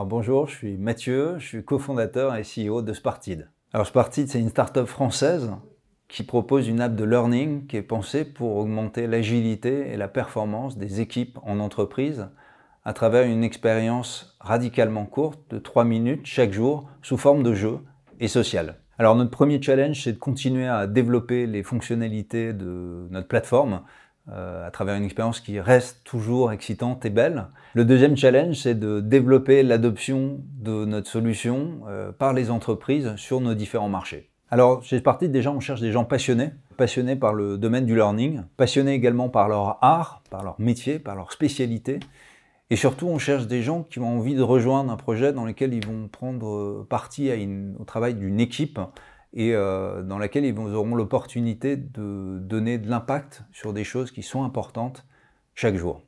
bonjour, je suis Mathieu, je suis cofondateur et CEO de Spartid. Alors Spartid, c'est une start-up française qui propose une app de learning qui est pensée pour augmenter l'agilité et la performance des équipes en entreprise à travers une expérience radicalement courte de 3 minutes chaque jour sous forme de jeu et social. Alors notre premier challenge, c'est de continuer à développer les fonctionnalités de notre plateforme euh, à travers une expérience qui reste toujours excitante et belle. Le deuxième challenge, c'est de développer l'adoption de notre solution euh, par les entreprises sur nos différents marchés. Alors, chez parti déjà, on cherche des gens passionnés, passionnés par le domaine du learning, passionnés également par leur art, par leur métier, par leur spécialité. Et surtout, on cherche des gens qui ont envie de rejoindre un projet dans lequel ils vont prendre euh, partie au travail d'une équipe et euh, dans laquelle ils auront l'opportunité de donner de l'impact sur des choses qui sont importantes chaque jour.